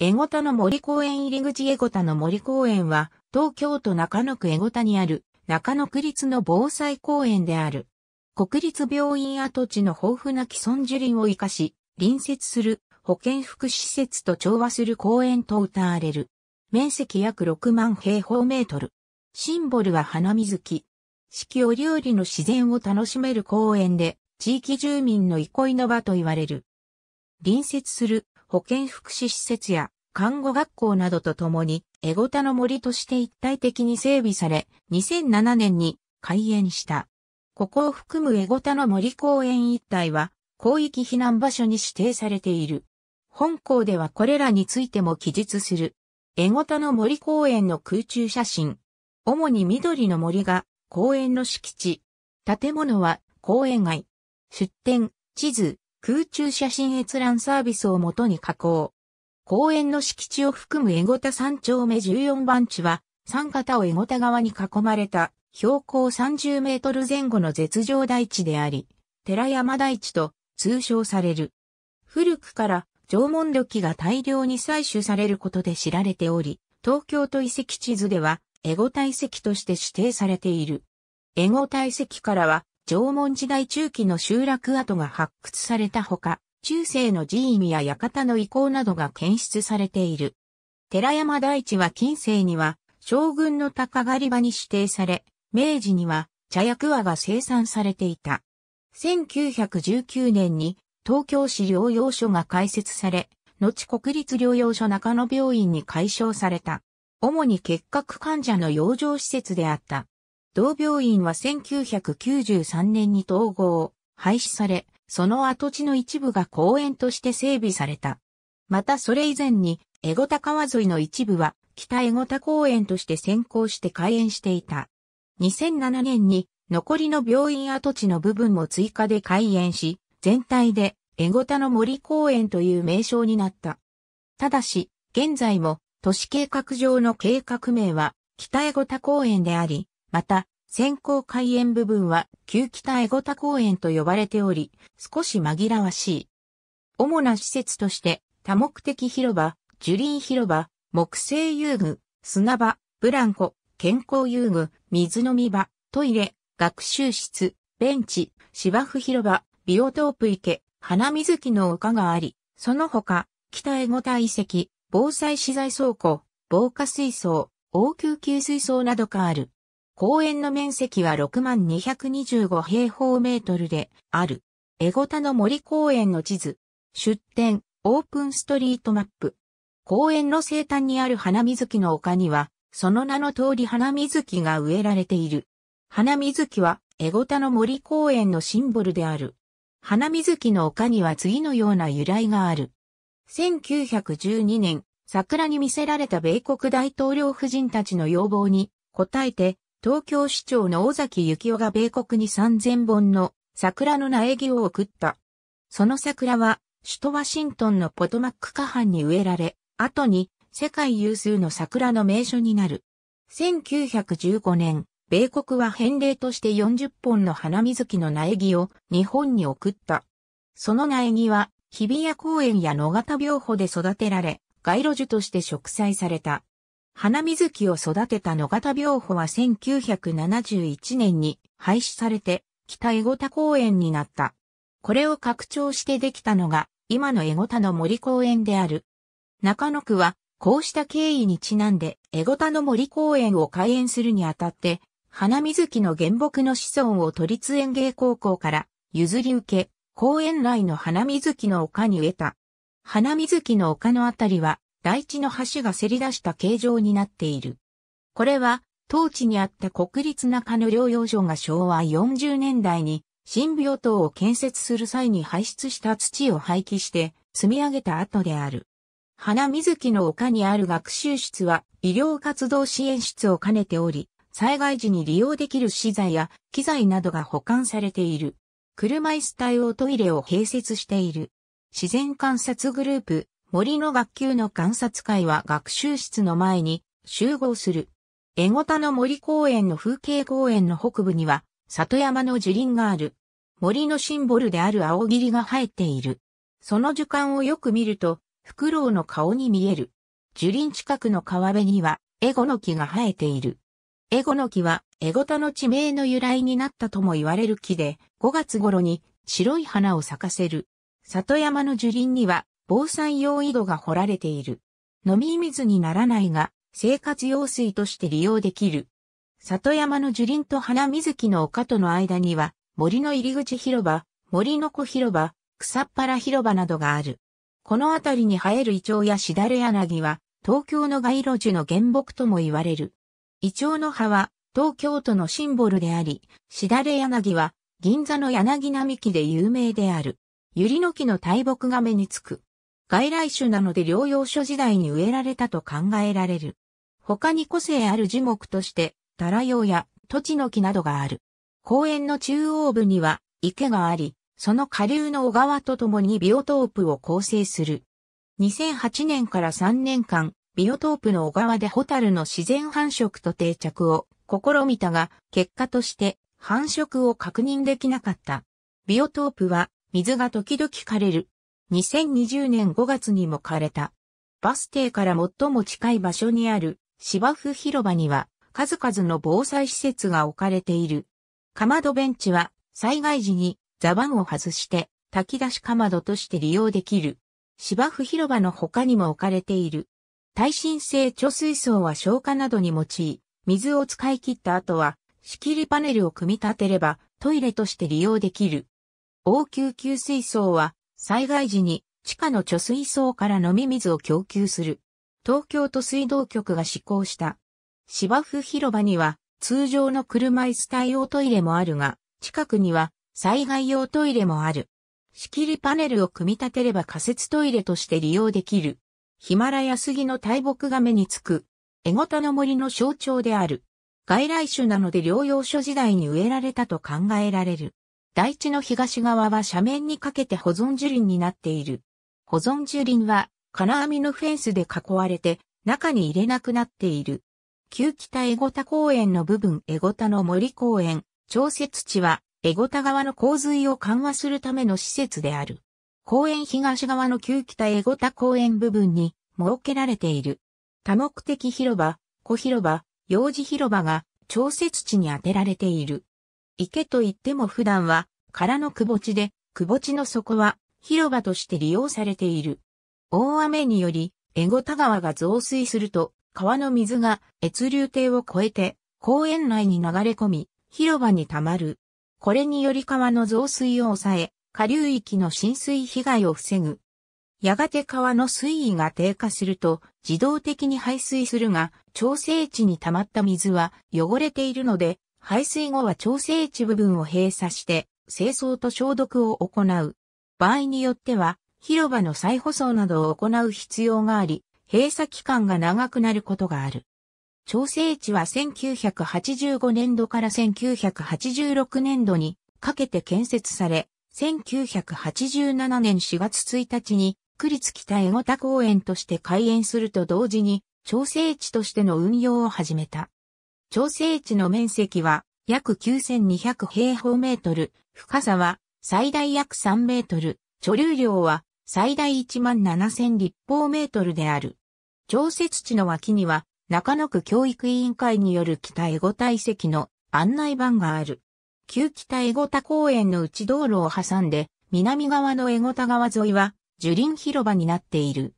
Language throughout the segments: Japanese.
江ゴタの森公園入り口江ゴタの森公園は、東京都中野区江ゴタにある、中野区立の防災公園である。国立病院跡地の豊富な既存樹林を生かし、隣接する保健福祉施設と調和する公園と謳われる。面積約6万平方メートル。シンボルは花水木。四季折々の自然を楽しめる公園で、地域住民の憩いの場と言われる。隣接する保健福祉施設や看護学校などとともに、エゴタの森として一体的に整備され、2007年に開園した。ここを含むエゴタの森公園一帯は、広域避難場所に指定されている。本校ではこれらについても記述する。エゴタの森公園の空中写真。主に緑の森が公園の敷地。建物は公園街。出店、地図、空中写真閲覧サービスをもとに加工。公園の敷地を含む江ゴタ3丁目14番地は、山方を江ゴタ側に囲まれた標高30メートル前後の絶上台地であり、寺山台地と通称される。古くから縄文土器が大量に採取されることで知られており、東京都遺跡地図では、エゴ体跡として指定されている。エゴ体跡からは、縄文時代中期の集落跡が発掘されたほか、中世の寺院や館の遺構などが検出されている。寺山大地は近世には将軍の鷹狩り場に指定され、明治には茶屋桑が生産されていた。1919年に東京市療養所が開設され、後国立療養所中野病院に改称された。主に結核患者の養生施設であった。同病院は1993年に統合、廃止され、その跡地の一部が公園として整備された。またそれ以前に、江ゴタ川沿いの一部は、北江ゴタ公園として先行して開園していた。2007年に、残りの病院跡地の部分も追加で開園し、全体で、江ゴタの森公園という名称になった。ただし、現在も、都市計画上の計画名は、北江ゴタ公園であり、また、先行開園部分は旧北江タ公園と呼ばれており、少し紛らわしい。主な施設として、多目的広場、樹林広場、木製遊具、砂場、ブランコ、健康遊具、水飲み場、トイレ、学習室、ベンチ、芝生広場、ビオトープ池、花水木の丘があり、その他、北江五大遺跡、防災資材倉庫、防火水槽、応急給水槽などがある。公園の面積は6万225平方メートルである。エゴタの森公園の地図。出展、オープンストリートマップ。公園の西端にある花水木の丘には、その名の通り花水木が植えられている。花水木は、エゴタの森公園のシンボルである。花水木の丘には次のような由来がある。1912年、桜に見せられた米国大統領夫人たちの要望に応えて、東京市長の尾崎幸雄が米国に3000本の桜の苗木を送った。その桜は首都ワシントンのポトマック下半に植えられ、後に世界有数の桜の名所になる。1915年、米国は返礼として40本の花水木の苗木を日本に送った。その苗木は日比谷公園や野方病保で育てられ、街路樹として植栽された。花水木を育てた野方病法は1971年に廃止されて北江田公園になった。これを拡張してできたのが今の江田の森公園である。中野区はこうした経緯にちなんで江田の森公園を開園するにあたって花水木の原木の子孫を都立園芸高校から譲り受け、公園内の花水木の丘に植えた。花水木の丘のあたりは、大地の橋がせり出した形状になっている。これは、当地にあった国立中野療養所が昭和40年代に新病棟を建設する際に排出した土を廃棄して積み上げた後である。花水木の丘にある学習室は医療活動支援室を兼ねており、災害時に利用できる資材や機材などが保管されている。車椅子対応トイレを併設している。自然観察グループ森の学級の観察会は学習室の前に集合する。江ごたの森公園の風景公園の北部には里山の樹林がある。森のシンボルである青霧が生えている。その樹冠をよく見ると、フクロウの顔に見える。樹林近くの川辺には、エゴの木が生えている。エゴの木は、エゴタの地名の由来になったとも言われる木で、5月頃に白い花を咲かせる。里山の樹林には、防災用井戸が掘られている。飲み水にならないが、生活用水として利用できる。里山の樹林と花水木の丘との間には、森の入り口広場、森の子広場、草っぱら広場などがある。この辺りに生えるイチョウやシダレヤナギは、東京の街路樹の原木とも言われる。イチョウの葉は、東京都のシンボルであり、シダレヤナギは、銀座の柳並木で有名である。百合の木の大木が目につく。外来種なので療養所時代に植えられたと考えられる。他に個性ある樹木として、タラヨウやトチノキなどがある。公園の中央部には池があり、その下流の小川とともにビオトープを構成する。2008年から3年間、ビオトープの小川でホタルの自然繁殖と定着を試みたが、結果として繁殖を確認できなかった。ビオトープは水が時々枯れる2020年5月にも枯れた。バス停から最も近い場所にある芝生広場には数々の防災施設が置かれている。かまどベンチは災害時に座番を外して炊き出しかまどとして利用できる。芝生広場の他にも置かれている。耐震性貯水槽は消火などに用い、水を使い切った後は仕切りパネルを組み立てればトイレとして利用できる。応急給水槽は災害時に地下の貯水槽から飲み水を供給する。東京都水道局が施行した。芝生広場には通常の車椅子対応トイレもあるが、近くには災害用トイレもある。仕切りパネルを組み立てれば仮設トイレとして利用できる。ヒマラヤ杉の大木が目につく。エゴタの森の象徴である。外来種なので療養所時代に植えられたと考えられる。台地の東側は斜面にかけて保存樹林になっている。保存樹林は金網のフェンスで囲われて中に入れなくなっている。旧北江ゴタ公園の部分江ゴタの森公園、調節地は江ゴタ側の洪水を緩和するための施設である。公園東側の旧北江ゴタ公園部分に設けられている。多目的広場、小広場、幼児広場が調節地に当てられている。池といっても普段は空の窪地で、窪地の底は広場として利用されている。大雨により、江後田川が増水すると、川の水が越流堤を越えて公園内に流れ込み、広場に溜まる。これにより川の増水を抑え、下流域の浸水被害を防ぐ。やがて川の水位が低下すると自動的に排水するが、調整池に溜まった水は汚れているので排水後は調整池部分を閉鎖して、清掃と消毒を行う。場合によっては、広場の再舗装などを行う必要があり、閉鎖期間が長くなることがある。調整池は1985年度から1986年度にかけて建設され、1987年4月1日に区立北江田公園として開園すると同時に調整池としての運用を始めた。調整池の面積は約9200平方メートル、深さは最大約3メートル、貯留量は最大1万7000立方メートルである。調節地の脇には中野区教育委員会による北エゴタ遺跡の案内板がある。旧北エゴタ公園の内道路を挟んで南側のエゴタ川沿いは樹林広場になっている。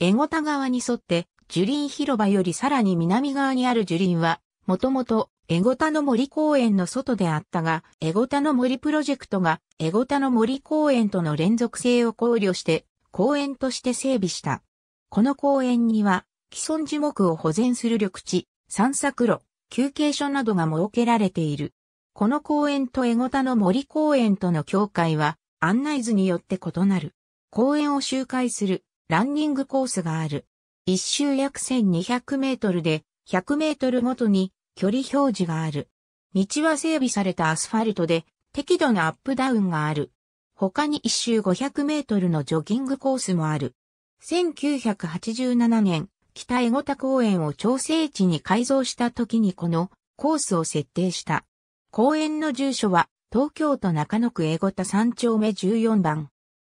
エゴタ川に沿って樹林広場よりさらに南側にある樹林はもともとエゴタの森公園の外であったが、エゴタの森プロジェクトが、エゴタの森公園との連続性を考慮して、公園として整備した。この公園には、既存樹木を保全する緑地、散策路、休憩所などが設けられている。この公園とエゴタの森公園との境界は、案内図によって異なる。公園を周回する、ランニングコースがある。一周約1200メートルで、100メートルごとに距離表示がある。道は整備されたアスファルトで適度なアップダウンがある。他に一周500メートルのジョギングコースもある。1987年、北江ゴ田公園を調整地に改造した時にこのコースを設定した。公園の住所は東京都中野区江ゴ田3丁目14番。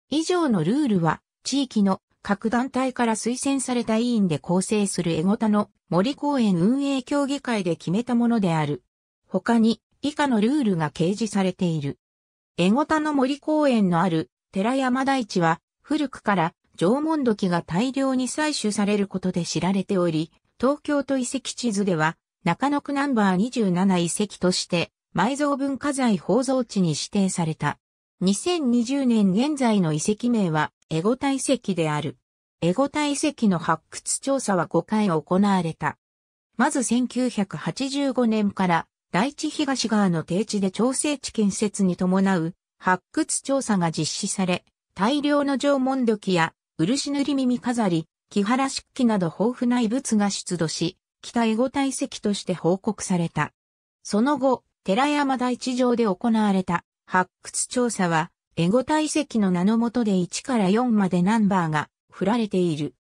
以上のルールは地域の各団体から推薦された委員で構成するエゴタの森公園運営協議会で決めたものである。他に以下のルールが掲示されている。エゴタの森公園のある寺山大地は古くから縄文土器が大量に採取されることで知られており、東京都遺跡地図では中野区ナンバー27遺跡として埋蔵文化財宝蔵地に指定された。2020年現在の遺跡名はエゴ体積である。エゴ体積の発掘調査は5回行われた。まず1985年から大地東側の低地で調整地建設に伴う発掘調査が実施され、大量の縄文土器や漆塗り耳飾り、木原漆器など豊富な遺物が出土し、北エゴ体積として報告された。その後、寺山大地上で行われた発掘調査はエゴ体積の名のもとで1から4までナンバーが振られている。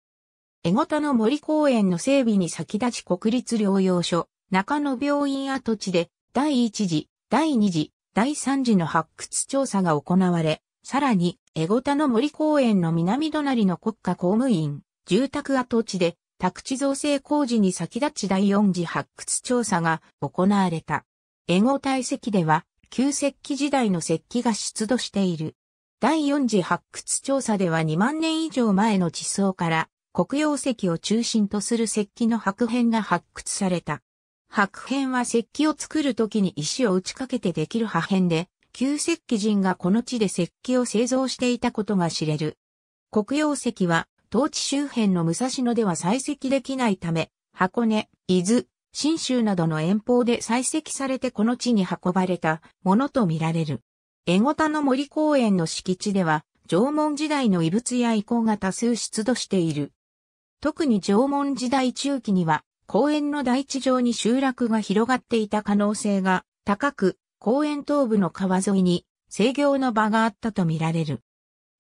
エゴタの森公園の整備に先立ち国立療養所、中野病院跡地で第1次、第2次、第3次の発掘調査が行われ、さらにエゴタの森公園の南隣の国家公務員、住宅跡地で宅地造成工事に先立ち第4次発掘調査が行われた。エゴ体積では旧石器時代の石器が出土している。第4次発掘調査では2万年以上前の地層から黒曜石を中心とする石器の白片が発掘された。白片は石器を作る時に石を打ちかけてできる破片で、旧石器人がこの地で石器を製造していたことが知れる。黒曜石は、当地周辺の武蔵野では採石できないため、箱根、伊豆、信州などの遠方で採石されてこの地に運ばれたものとみられる。江ゴ田の森公園の敷地では、縄文時代の遺物や遺構が多数出土している。特に縄文時代中期には、公園の大地上に集落が広がっていた可能性が高く、公園東部の川沿いに制御の場があったとみられる。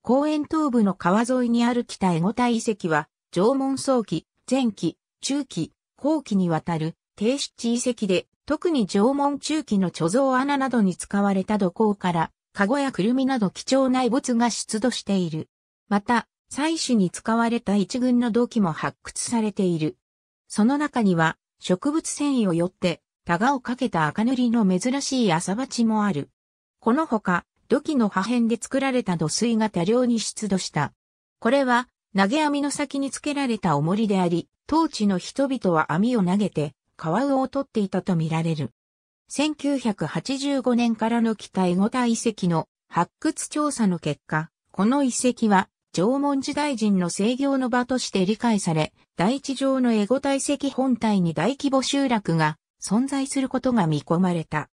公園東部の川沿いにある北江ゴ田遺跡は、縄文早期、前期、中期、後期にわたる低湿地遺跡で、特に縄文中期の貯蔵穴などに使われた土坑から、籠やくるみなど貴重な遺物が出土している。また、採取に使われた一群の土器も発掘されている。その中には、植物繊維をよって、タガをかけた赤塗りの珍しい朝鉢もある。このほか、土器の破片で作られた土水が多量に出土した。これは、投げ網の先につけられた重りであり、当地の人々は網を投げて、カワウを取っていたとみられる。1985年からの北エゴタ遺跡の発掘調査の結果、この遺跡は縄文時代人の制御の場として理解され、第一条のエゴタ遺跡本体に大規模集落が存在することが見込まれた。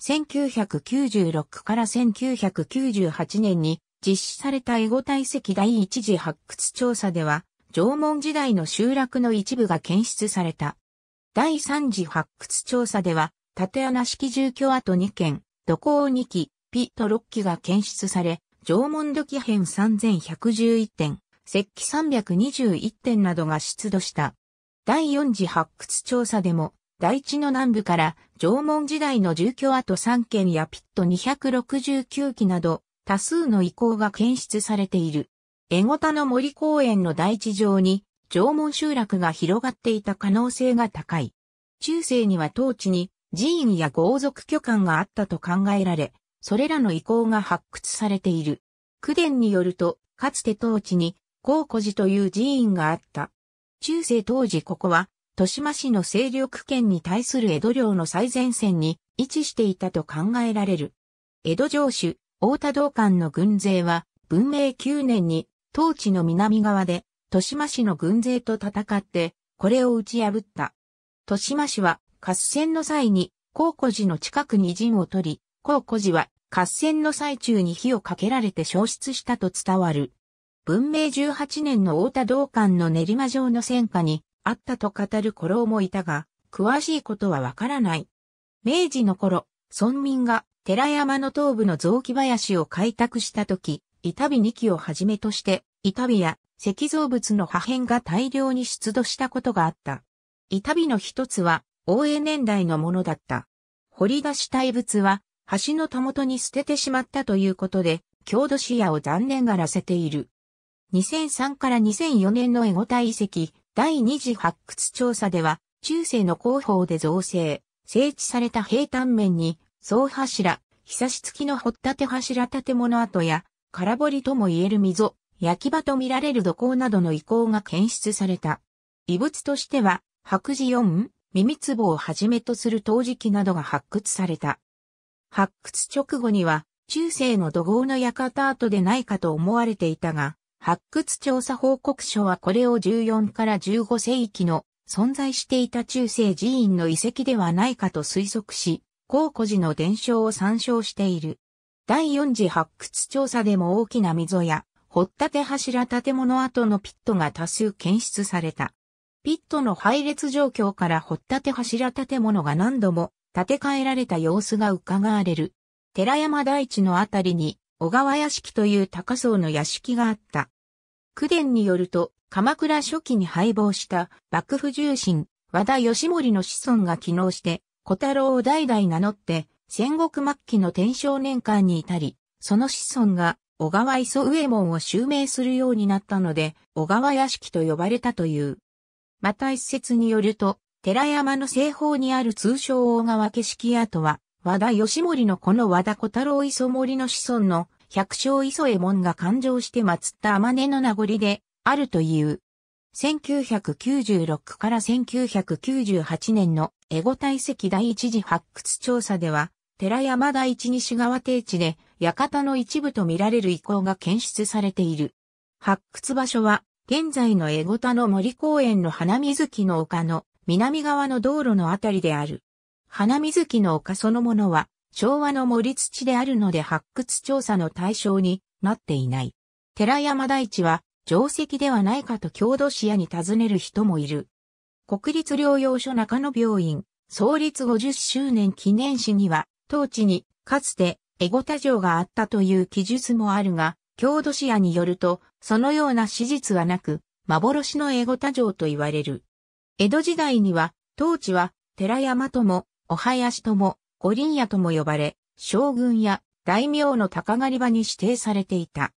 1996から1998年に実施されたエゴ体遺跡第一次発掘調査では、縄文時代の集落の一部が検出された。第3次発掘調査では、縦穴式住居跡2件、土工2基、ピと6基が検出され、縄文土器編3111点、石器321点などが出土した。第4次発掘調査でも、大地の南部から縄文時代の住居跡3件やピット269基など多数の遺構が検出されている。江ゴタの森公園の大地上に縄文集落が広がっていた可能性が高い。中世には当地に寺院や豪族居館があったと考えられ、それらの遺構が発掘されている。九伝によると、かつて当地に高古寺という寺院があった。中世当時ここは、豊島市の勢力圏に対する江戸領の最前線に位置していたと考えられる。江戸城主、大田道館の軍勢は、文明9年に、当地の南側で、豊島市の軍勢と戦って、これを打ち破った。豊島氏は、合戦の際に、高古寺の近くに陣を取り、高古寺は、合戦の最中に火をかけられて消失したと伝わる。文明18年の大田道館の練馬城の戦火にあったと語る古老もいたが、詳しいことはわからない。明治の頃、村民が寺山の東部の雑木林を開拓した時、伊丹2期をはじめとして、伊丹や石造物の破片が大量に出土したことがあった。板火の一つは、大江年代のものだった。掘り出し大仏は、橋のたもとに捨ててしまったということで、郷土視野を残念がらせている。2003から2004年のエゴ大遺跡第二次発掘調査では、中世の広報で造成、整地された平坦面に、総柱、ひさし付きの掘っ立柱建物跡や、空堀とも言える溝、焼き場と見られる土工などの遺構が検出された。遺物としては、白磁四、耳壺をはじめとする陶磁器などが発掘された。発掘直後には、中世の土豪の館跡でないかと思われていたが、発掘調査報告書はこれを14から15世紀の存在していた中世寺院の遺跡ではないかと推測し、高古寺の伝承を参照している。第4次発掘調査でも大きな溝や掘立柱建物跡のピットが多数検出された。ピットの配列状況から掘立柱建物が何度も建て替えられた様子が伺われる。寺山大地のあたりに小川屋敷という高層の屋敷があった。九伝によると、鎌倉初期に敗亡した幕府重臣、和田義盛の子孫が起能して、小太郎を代々名乗って、戦国末期の天正年間に至り、その子孫が小川磯右衛門を襲名するようになったので、小川屋敷と呼ばれたという。また一説によると、寺山の西方にある通称大川景色跡は、和田義盛のこの和田小太郎磯森の子孫の百姓磯右衛門が勘定して祀った天音の名残であるという。1996から1998年のエゴ体積第一次発掘調査では、寺山第一西川定地で館の一部とみられる遺構が検出されている。発掘場所は、現在の江田の森公園の花水木の丘の南側の道路のあたりである。花水木の丘そのものは、昭和の森土であるので発掘調査の対象になっていない。寺山大地は、定石ではないかと郷土視野に尋ねる人もいる。国立療養所中野病院、創立50周年記念誌には、当地に、かつて、エゴタ城があったという記述もあるが、郷土史屋によると、そのような史実はなく、幻のエゴタ城と言われる。江戸時代には、当地は、寺山とも、お囃子とも、五輪屋とも呼ばれ、将軍や大名の高狩り場に指定されていた。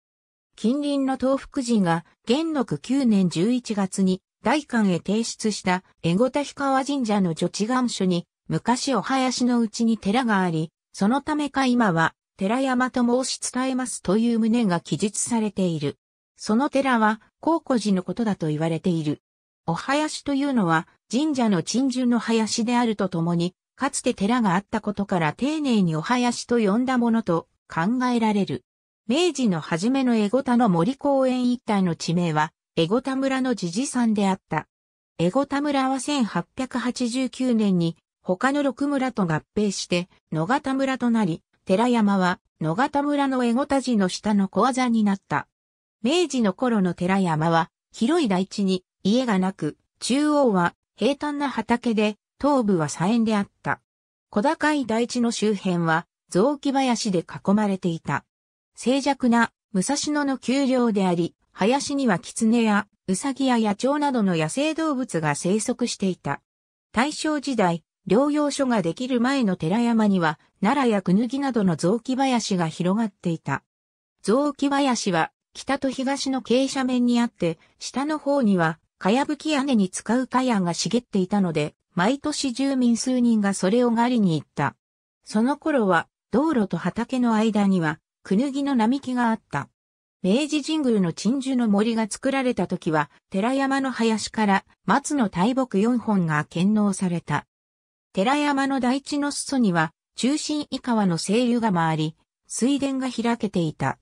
近隣の東福寺が、元禄9年11月に、大官へ提出した、江ゴタ氷川神社の女地願書に、昔お囃子のうちに寺があり、そのためか今は、寺山と申し伝えますという旨が記述されている。その寺は、高古寺のことだと言われている。お囃子というのは、神社の鎮守の林であるとともに、かつて寺があったことから丁寧にお囃子と呼んだものと考えられる。明治の初めの江古田の森公園一帯の地名は、江古田村の時事山であった。江古田村は1889年に他の六村と合併して野方村となり、寺山は野方村の江ゴ田寺の下の小技になった。明治の頃の寺山は広い大地に家がなく、中央は平坦な畑で、東部は左縁であった。小高い大地の周辺は雑木林で囲まれていた。静寂な武蔵野の丘陵であり、林には狐やウサギや野鳥などの野生動物が生息していた。大正時代、療養所ができる前の寺山には、奈良やくぬぎなどの雑木林が広がっていた。雑木林は、北と東の傾斜面にあって、下の方には、かやぶき屋根に使うかやが茂っていたので、毎年住民数人がそれを狩りに行った。その頃は、道路と畑の間には、くぬぎの並木があった。明治神宮の鎮守の森が作られた時は、寺山の林から松の大木4本が献納された。寺山の大地の裾には、中心以下の清流が回り、水田が開けていた。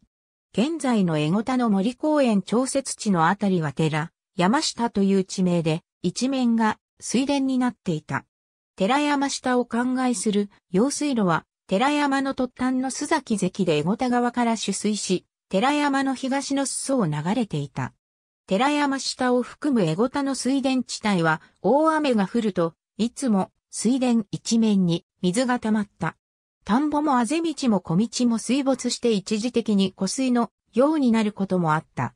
現在の江古田の森公園調節地のあたりは寺、山下という地名で、一面が水田になっていた。寺山下を灌漑する用水路は、寺山の突端の須崎関で江古田川から取水し、寺山の東の裾を流れていた。寺山下を含む江古田の水田地帯は、大雨が降ると、いつも水田一面に水が溜まった。田んぼもあぜ道も小道も水没して一時的に湖水のようになることもあった。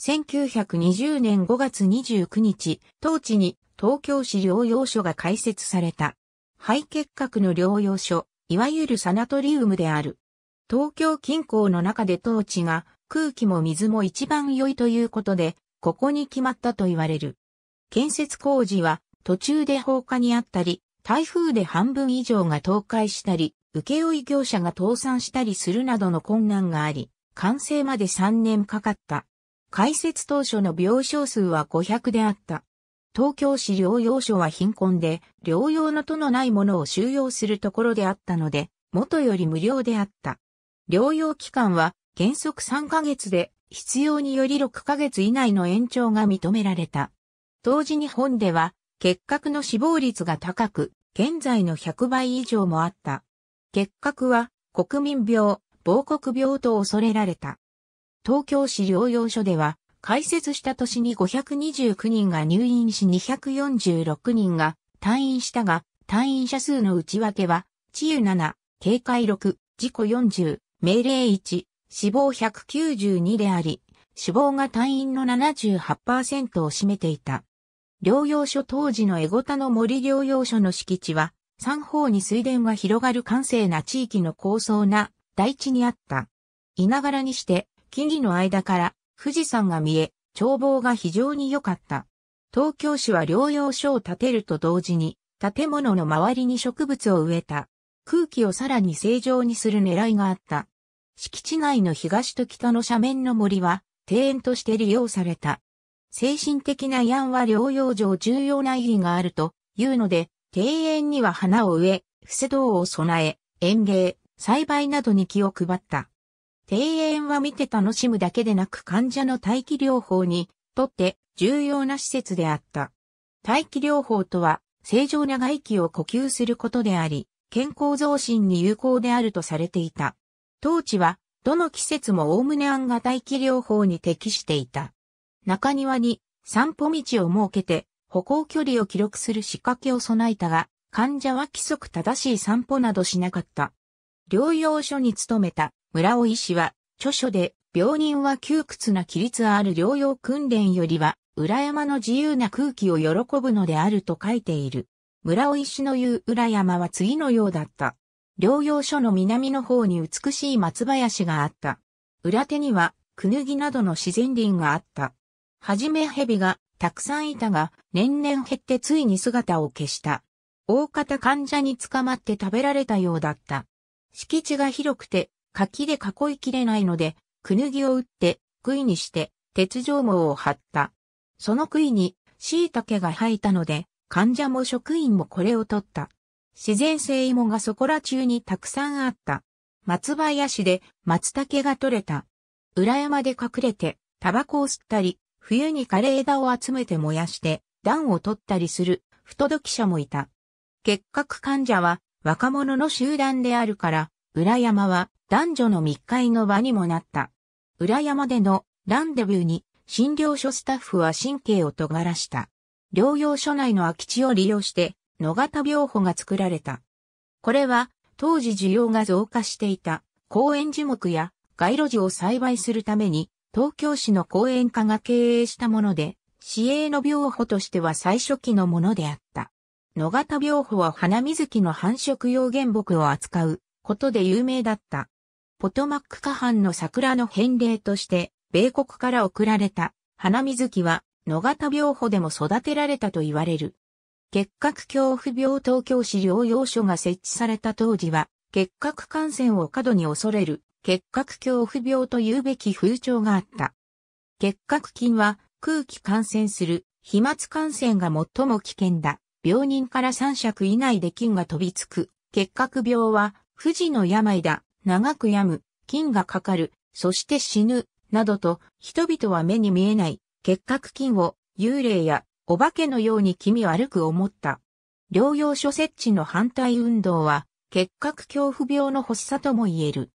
1920年5月29日、当地に東京市療養所が開設された。肺結核の療養所、いわゆるサナトリウムである。東京近郊の中で当地が空気も水も一番良いということで、ここに決まったと言われる。建設工事は途中で放火にあったり、台風で半分以上が倒壊したり、請負業者が倒産したりするなどの困難があり、完成まで3年かかった。開設当初の病床数は500であった。東京市療養所は貧困で、療養のとのないものを収容するところであったので、元より無料であった。療養期間は原則3ヶ月で、必要により6ヶ月以内の延長が認められた。当時日本では、結核の死亡率が高く、現在の100倍以上もあった。結核は国民病、亡国病と恐れられた。東京市療養所では、開設した年に529人が入院し246人が退院したが、退院者数の内訳は、治癒7、警戒6、事故40、命令1、死亡192であり、死亡が退院の78%を占めていた。療養所当時のエゴタの森療養所の敷地は、三方に水田が広がる閑静な地域の高層な大地にあった。いながらにして、木々の間から富士山が見え、眺望が非常に良かった。東京市は療養所を建てると同時に、建物の周りに植物を植えた。空気をさらに正常にする狙いがあった。敷地内の東と北の斜面の森は、庭園として利用された。精神的な病は療養上重要な意義があるというので、庭園には花を植え、伏せ道を備え、園芸、栽培などに気を配った。庭園は見て楽しむだけでなく患者の待機療法にとって重要な施設であった。待機療法とは、正常な外気を呼吸することであり、健康増進に有効であるとされていた。当地は、どの季節も概ね案が待機療法に適していた。中庭に散歩道を設けて歩行距離を記録する仕掛けを備えたが、患者は規則正しい散歩などしなかった。療養所に勤めた村尾医師は、著書で病人は窮屈な規律ある療養訓練よりは、裏山の自由な空気を喜ぶのであると書いている。村尾医師の言う裏山は次のようだった。療養所の南の方に美しい松林があった。裏手には、クヌギなどの自然林があった。はじめ蛇がたくさんいたが、年々減ってついに姿を消した。大方患者に捕まって食べられたようだった。敷地が広くて、柿で囲いきれないので、くぬぎを打って、杭にして、鉄条網を張った。その杭に、椎茸が生えたので、患者も職員もこれを取った。自然性芋がそこら中にたくさんあった。松林で松茸が取れた。裏山で隠れて、タバコを吸ったり、冬に枯れ枝を集めて燃やして暖を取ったりする不届き者もいた。結核患者は若者の集団であるから、裏山は男女の密会の場にもなった。裏山でのランデビューに診療所スタッフは神経を尖らした。療養所内の空き地を利用して野型病法が作られた。これは当時需要が増加していた公園樹木や街路樹を栽培するために東京市の講演家が経営したもので、市営の病保としては最初期のものであった。野方病法は花水木の繁殖用原木を扱うことで有名だった。ポトマック下半の桜の返礼として、米国から送られた花水木は野方病法でも育てられたと言われる。結核恐怖病東京市療養所が設置された当時は、結核感染を過度に恐れる結核恐怖病と言うべき風潮があった。結核菌は空気感染する、飛沫感染が最も危険だ。病人から3尺以内で菌が飛びつく。結核病は不治の病だ。長く病む、菌がかかる、そして死ぬ、などと人々は目に見えない結核菌を幽霊やお化けのように気味悪く思った。療養所設置の反対運動は結核恐怖病の発作とも言える。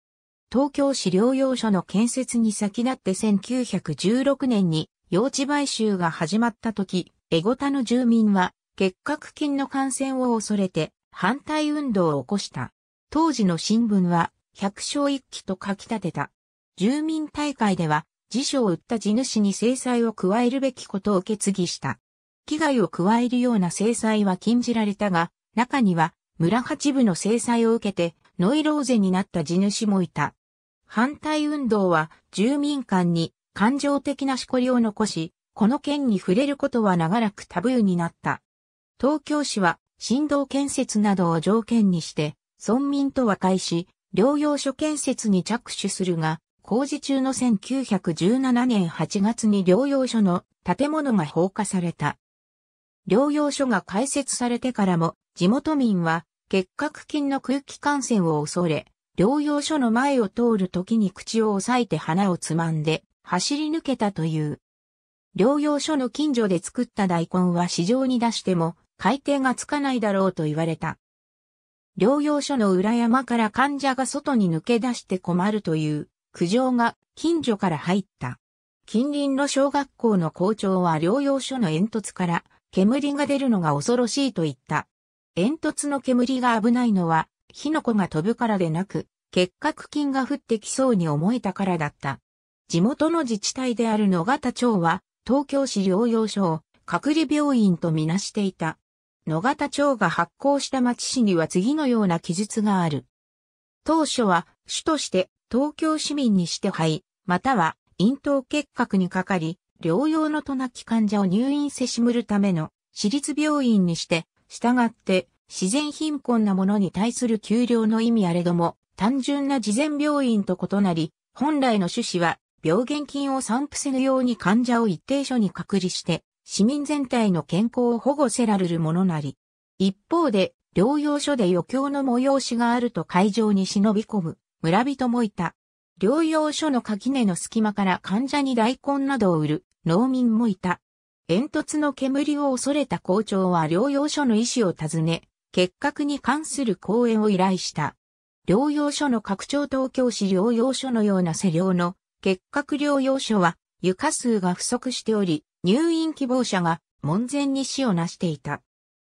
東京市療養所の建設に先立って1916年に用地買収が始まった時、エゴタの住民は結核菌の感染を恐れて反対運動を起こした。当時の新聞は百姓一揆と書き立てた。住民大会では辞書を売った地主に制裁を加えるべきことを決議した。危害を加えるような制裁は禁じられたが、中には村八部の制裁を受けてノイローゼになった地主もいた。反対運動は住民間に感情的なしこりを残し、この件に触れることは長らくタブーになった。東京市は振動建設などを条件にして、村民と和解し、療養所建設に着手するが、工事中の1917年8月に療養所の建物が放火された。療養所が開設されてからも、地元民は結核菌の空気感染を恐れ、療養所の前を通る時に口を押さえて鼻をつまんで走り抜けたという。療養所の近所で作った大根は市場に出しても改定がつかないだろうと言われた。療養所の裏山から患者が外に抜け出して困るという苦情が近所から入った。近隣の小学校の校長は療養所の煙突から煙が出るのが恐ろしいと言った。煙突の煙が危ないのは火の粉が飛ぶからでなく、結核菌が降ってきそうに思えたからだった。地元の自治体である野方町は、東京市療養所を隔離病院とみなしていた。野方町が発行した町市には次のような記述がある。当初は、主として東京市民にして肺、または咽頭結核にかかり、療養のとなき患者を入院せしむるための市立病院にして、従って自然貧困なものに対する給料の意味あれども、単純な事前病院と異なり、本来の趣旨は、病原菌を散布せぬように患者を一定所に隔離して、市民全体の健康を保護せられるものなり。一方で、療養所で余興の催しがあると会場に忍び込む村人もいた。療養所の垣根の隙間から患者に大根などを売る農民もいた。煙突の煙を恐れた校長は療養所の医師を訪ね、結核に関する講演を依頼した。療養所の拡張東京市療養所のような施療の結核療養所は床数が不足しており、入院希望者が門前に死をなしていた。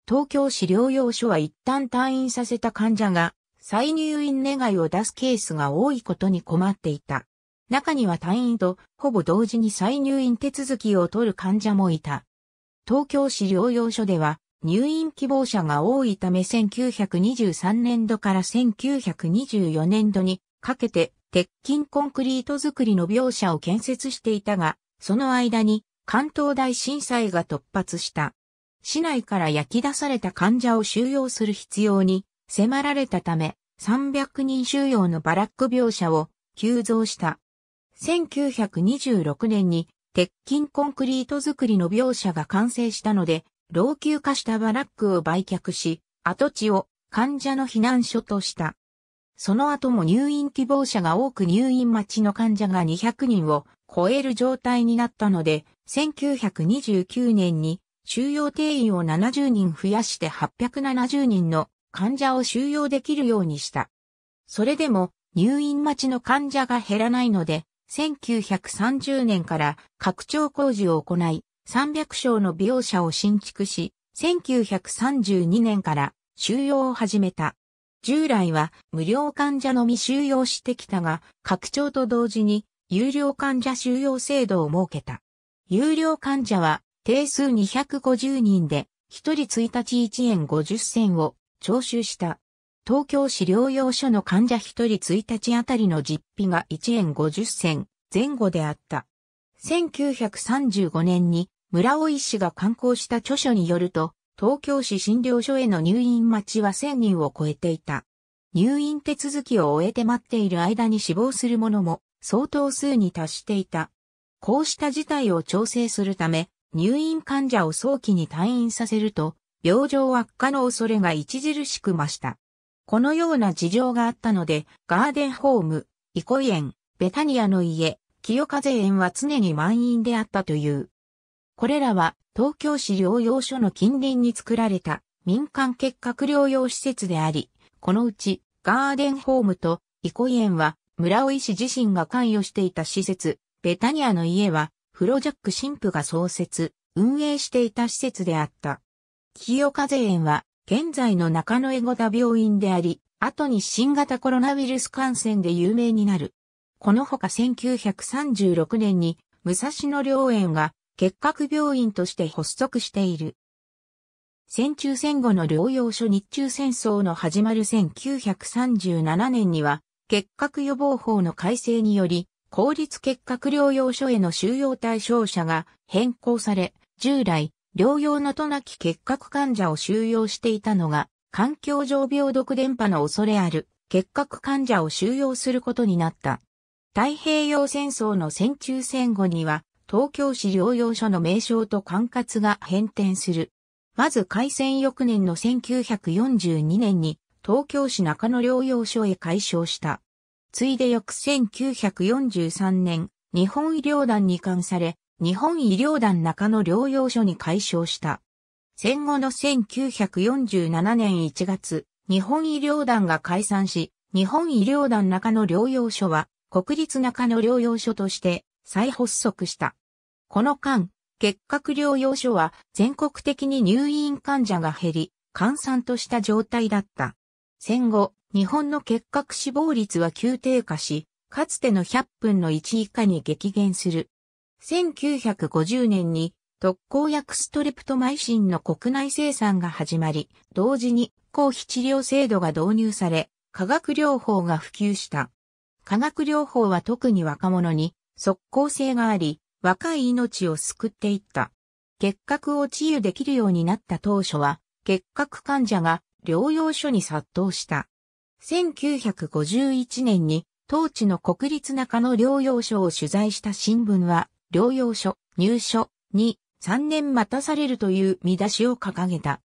東京市療養所は一旦退院させた患者が再入院願いを出すケースが多いことに困っていた。中には退院とほぼ同時に再入院手続きを取る患者もいた。東京市療養所では入院希望者が多いため1923年度から1924年度にかけて鉄筋コンクリート作りの描写を建設していたが、その間に関東大震災が突発した。市内から焼き出された患者を収容する必要に迫られたため、300人収容のバラック描写を急増した。1926年に鉄筋コンクリート作りの描写が完成したので、老朽化したバラックを売却し、跡地を患者の避難所とした。その後も入院希望者が多く入院待ちの患者が200人を超える状態になったので、1929年に収容定員を70人増やして870人の患者を収容できるようにした。それでも入院待ちの患者が減らないので、1930年から拡張工事を行い、300床の美容者を新築し、1932年から収容を始めた。従来は無料患者のみ収容してきたが、拡張と同時に有料患者収容制度を設けた。有料患者は定数250人で、1人1日1円50銭を徴収した。東京市療養所の患者1人1日あたりの実費が1円50銭前後であった。1935年に村尾医師が刊行した著書によると、東京市診療所への入院待ちは1000人を超えていた。入院手続きを終えて待っている間に死亡する者も相当数に達していた。こうした事態を調整するため、入院患者を早期に退院させると、病状悪化の恐れが著しく増した。このような事情があったので、ガーデンホーム、イコイ園、ベタニアの家、清風園は常に満員であったという。これらは東京市療養所の近隣に作られた民間結核療養施設であり、このうちガーデンホームとイコエ園は村尾医師自身が関与していた施設、ベタニアの家はフロジャック神父が創設、運営していた施設であった。清風園は現在の中野江古田病院であり、後に新型コロナウイルス感染で有名になる。このほか1936年に武蔵野療園が結核病院として発足している。戦中戦後の療養所日中戦争の始まる1937年には、結核予防法の改正により、公立結核療養所への収容対象者が変更され、従来、療養のとなき結核患者を収容していたのが、環境上病毒電波の恐れある結核患者を収容することになった。太平洋戦争の戦中戦後には、東京市療養所の名称と管轄が変転する。まず開戦翌年の1942年に東京市中野療養所へ改称した。ついで翌1943年、日本医療団に関され、日本医療団中野療養所に改称した。戦後の1947年1月、日本医療団が解散し、日本医療団中野療養所は国立中野療養所として再発足した。この間、結核療養所は全国的に入院患者が減り、閑散とした状態だった。戦後、日本の結核死亡率は急低下し、かつての100分の1以下に激減する。1950年に特効薬ストレプトマイシンの国内生産が始まり、同時に抗費治療制度が導入され、化学療法が普及した。化学療法は特に若者に即効性があり、若い命を救っていった。結核を治癒できるようになった当初は、結核患者が療養所に殺到した。1951年に当地の国立中野療養所を取材した新聞は、療養所、入所に3年待たされるという見出しを掲げた。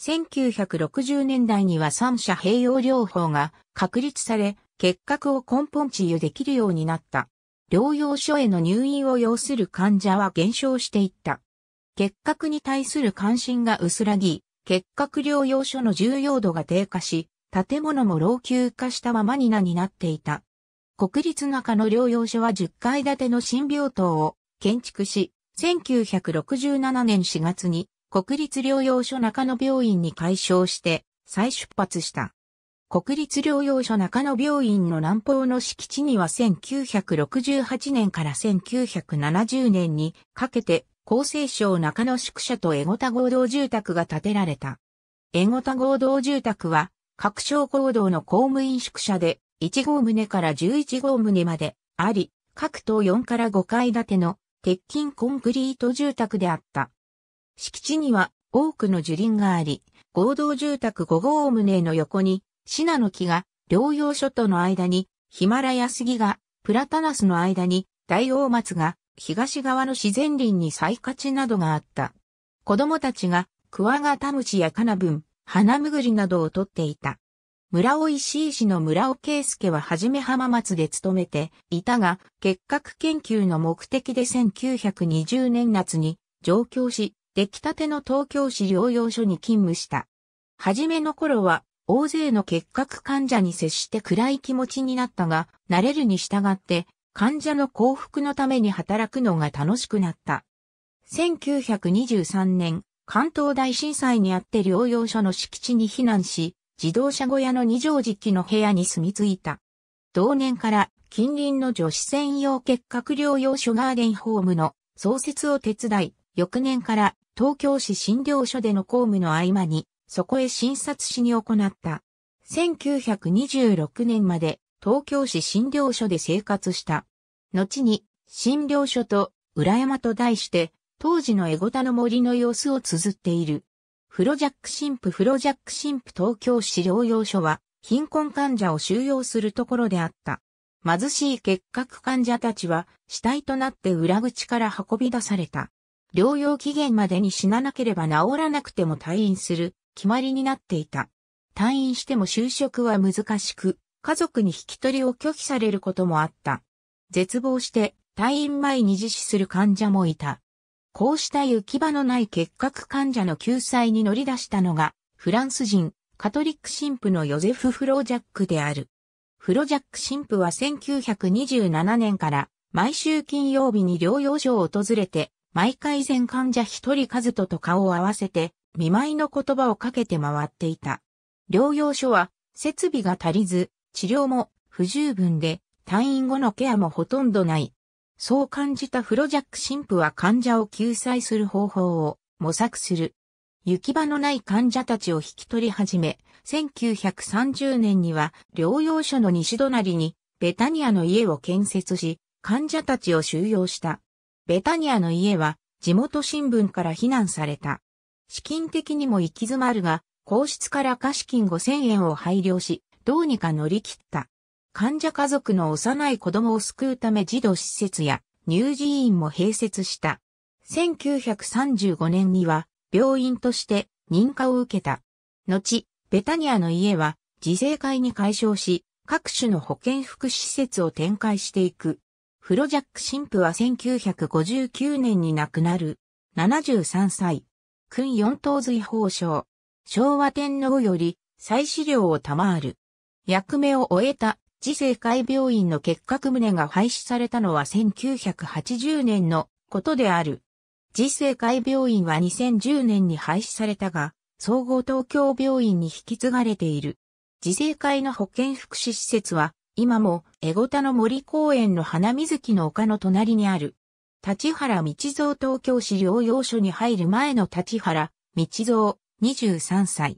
1960年代には三者併用療法が確立され、結核を根本治癒できるようになった。療養所への入院を要する患者は減少していった。結核に対する関心が薄らぎ、結核療養所の重要度が低下し、建物も老朽化したままになになっていた。国立中の療養所は10階建ての新病棟を建築し、1967年4月に国立療養所中野病院に改称して再出発した。国立療養所中野病院の南方の敷地には1968年から1970年にかけて厚生省中野宿舎と江ゴタ合同住宅が建てられた。江ゴタ合同住宅は各省合同の公務員宿舎で1号棟から11号棟まであり、各棟4から5階建ての鉄筋コンクリート住宅であった。敷地には多くの樹林があり、合同住宅5号棟の横にシナノキが療養所との間に、ヒマラヤ杉がプラタナスの間に、大王松が東側の自然林に再かなどがあった。子供たちがクワガタムシやカナブン、ハナムグリなどを取っていた。村尾石井市の村尾圭介ははじめ浜松で勤めていたが、結核研究の目的で1920年夏に上京し、出来たての東京市療養所に勤務した。はじめの頃は大勢の結核患者に接して暗い気持ちになったが、慣れるに従って患者の幸福のために働くのが楽しくなった。1923年、関東大震災にあって療養所の敷地に避難し、自動車小屋の二畳機の部屋に住み着いた。同年から近隣の女子専用結核療養所ガーデンホームの創設を手伝い、翌年から東京市診療所での公務の合間にそこへ診察しに行った。1926年まで東京市診療所で生活した。後に診療所と裏山と題して、当時のエゴタの森の様子を綴っている。フロジャック神父フロジャック神父東京市療養所は、貧困患者を収容するところであった。貧しい結核患者たちは、死体となって裏口から運び出された。療養期限までに死ななければ治らなくても退院する決まりになっていた。退院しても就職は難しく、家族に引き取りを拒否されることもあった。絶望して退院前に自死する患者もいた。こうした行き場のない結核患者の救済に乗り出したのが、フランス人、カトリック神父のヨゼフ・フロージャックである。フロジャック神父は1927年から毎週金曜日に療養所を訪れて、毎回全患者一人数とと顔を合わせて見舞いの言葉をかけて回っていた。療養所は設備が足りず、治療も不十分で、退院後のケアもほとんどない。そう感じたフロジャック神父は患者を救済する方法を模索する。行き場のない患者たちを引き取り始め、1930年には療養所の西隣にベタニアの家を建設し、患者たちを収容した。ベタニアの家は地元新聞から非難された。資金的にも行き詰まるが、皇室から貸金5000円を配慮し、どうにか乗り切った。患者家族の幼い子供を救うため児童施設や乳児院も併設した。1935年には病院として認可を受けた。後、ベタニアの家は自生会に解消し、各種の保健福祉施設を展開していく。フロジャック神父は1959年に亡くなる。73歳。君四等随法省。昭和天皇より、再資料を賜る。役目を終えた、次世界病院の結核棟が廃止されたのは1980年のことである。次世界病院は2010年に廃止されたが、総合東京病院に引き継がれている。次世界の保健福祉施設は、今も、エゴタの森公園の花水木の丘の隣にある。立原道蔵東京市療養所に入る前の立原道蔵23歳。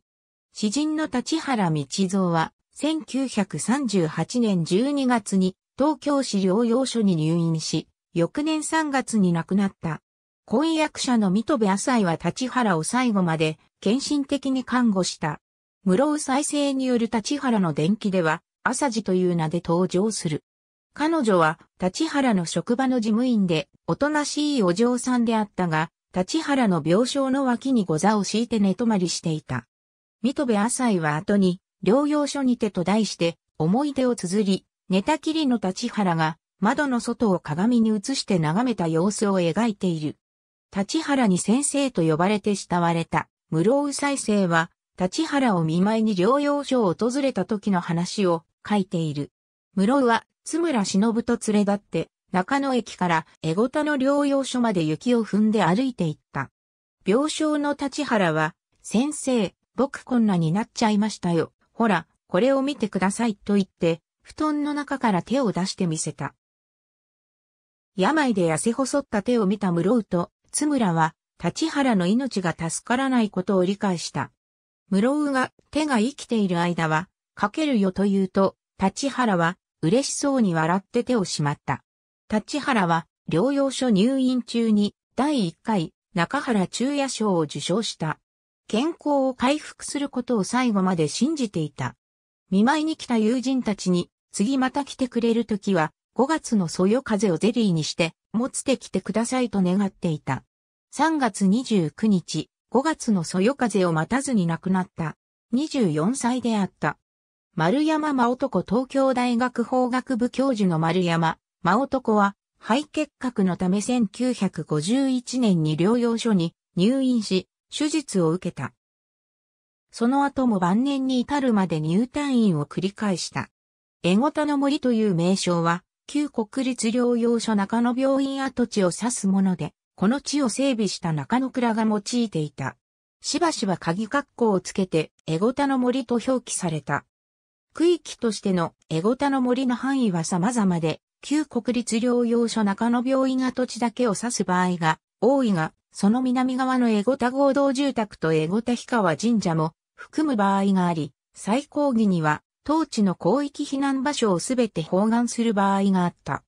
詩人の立原道蔵は1938年12月に東京市療養所に入院し、翌年3月に亡くなった。婚約者の水戸部浅井は立原を最後まで献身的に看護した。室生再生による立原の伝記では、朝地という名で登場する。彼女は、立原の職場の事務員で、おとなしいお嬢さんであったが、立原の病床の脇にご座を敷いて寝泊まりしていた。水戸部浅井は後に、療養所にてと題して、思い出を綴り、寝たきりの立原が、窓の外を鏡に映して眺めた様子を描いている。立原に先生と呼ばれて慕われた、室生再生は、立原を見舞いに療養所を訪れた時の話を書いている。室生は津村忍と連れ立って、中野駅から江ごたの療養所まで雪を踏んで歩いていった。病床の立原は、先生、僕こんなになっちゃいましたよ。ほら、これを見てくださいと言って、布団の中から手を出してみせた。病で痩せ細った手を見た室生と、津村は、立原の命が助からないことを理解した。室生が手が生きている間は、かけるよと言うと、立原は嬉しそうに笑って手をしまった。立原は、療養所入院中に、第1回、中原中也賞を受賞した。健康を回復することを最後まで信じていた。見舞いに来た友人たちに、次また来てくれるときは、5月のそよ風をゼリーにして、持ってきてくださいと願っていた。3月29日、5月のそよ風を待たずに亡くなった。24歳であった。丸山真男東京大学法学部教授の丸山真男は肺結核のため1951年に療養所に入院し手術を受けた。その後も晩年に至るまで入退院を繰り返した。エゴタの森という名称は旧国立療養所中野病院跡地を指すもので、この地を整備した中野倉が用いていた。しばしば鍵括弧をつけてエゴタの森と表記された。区域としてのエゴタの森の範囲は様々で、旧国立療養所中野病院跡地だけを指す場合が多いが、その南側のエゴタ合同住宅とエゴタ氷川神社も含む場合があり、最高義には当地の広域避難場所をすべて包含する場合があった。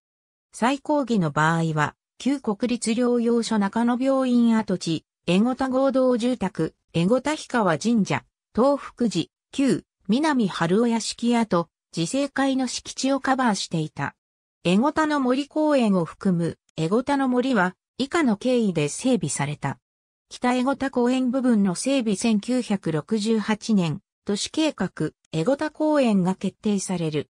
最高義の場合は、旧国立療養所中野病院跡地、エゴタ合同住宅、エゴタ氷川神社、東福寺、旧南春尾屋敷屋と自生会の敷地をカバーしていた。エゴタの森公園を含むエゴタの森は以下の経緯で整備された。北エゴタ公園部分の整備1968年、都市計画エゴタ公園が決定される。